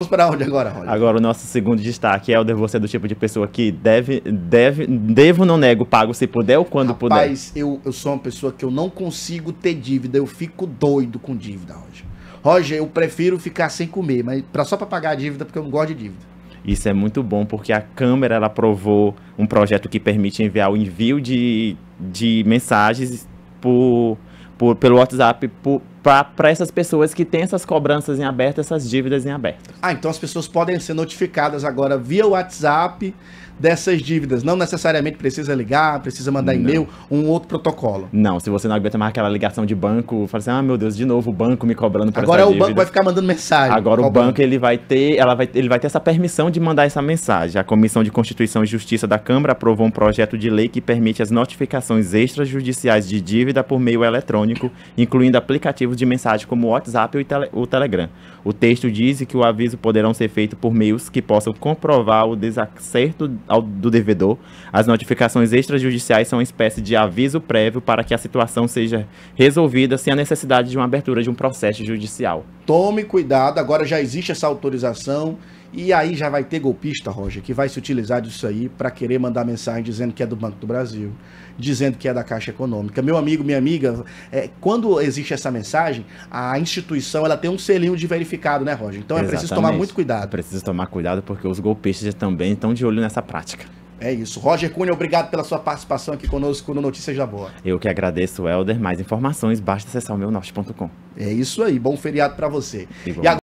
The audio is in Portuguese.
Vamos para onde agora, Roger? Agora o nosso segundo destaque, Helder, você é do tipo de pessoa que deve, deve, devo, não nego, pago se puder ou quando Rapaz, puder. Rapaz, eu, eu sou uma pessoa que eu não consigo ter dívida, eu fico doido com dívida, Roger. Roger, eu prefiro ficar sem comer, mas pra, só para pagar a dívida, porque eu não gosto de dívida. Isso é muito bom, porque a Câmara ela aprovou um projeto que permite enviar o envio de, de mensagens por, por, pelo WhatsApp por, para essas pessoas que têm essas cobranças em aberto, essas dívidas em aberto. Ah, então as pessoas podem ser notificadas agora via WhatsApp dessas dívidas. Não necessariamente precisa ligar, precisa mandar e-mail, um outro protocolo. Não, se você não aguenta mais aquela ligação de banco, fala assim: "Ah, meu Deus, de novo o banco me cobrando por Agora o dívida. banco vai ficar mandando mensagem. Agora o banco ele vai ter, ela vai, ele vai ter essa permissão de mandar essa mensagem. A Comissão de Constituição e Justiça da Câmara aprovou um projeto de lei que permite as notificações extrajudiciais de dívida por meio eletrônico, incluindo aplicativos de mensagem como o WhatsApp e o Telegram. O texto diz que o aviso poderão ser feito por meios que possam comprovar o desacerto do devedor. As notificações extrajudiciais são uma espécie de aviso prévio para que a situação seja resolvida sem a necessidade de uma abertura de um processo judicial. Tome cuidado, agora já existe essa autorização. E aí já vai ter golpista, Roger, que vai se utilizar disso aí para querer mandar mensagem dizendo que é do Banco do Brasil, dizendo que é da Caixa Econômica. Meu amigo, minha amiga, é, quando existe essa mensagem, a instituição ela tem um selinho de verificado, né, Roger? Então Exatamente. é preciso tomar muito cuidado. É Precisa tomar cuidado porque os golpistas também estão de olho nessa prática. É isso. Roger Cunha, obrigado pela sua participação aqui conosco no Notícias da Boa. Eu que agradeço, Helder. Mais informações, basta acessar o meu norte.com. É isso aí. Bom feriado para você. E, e agora...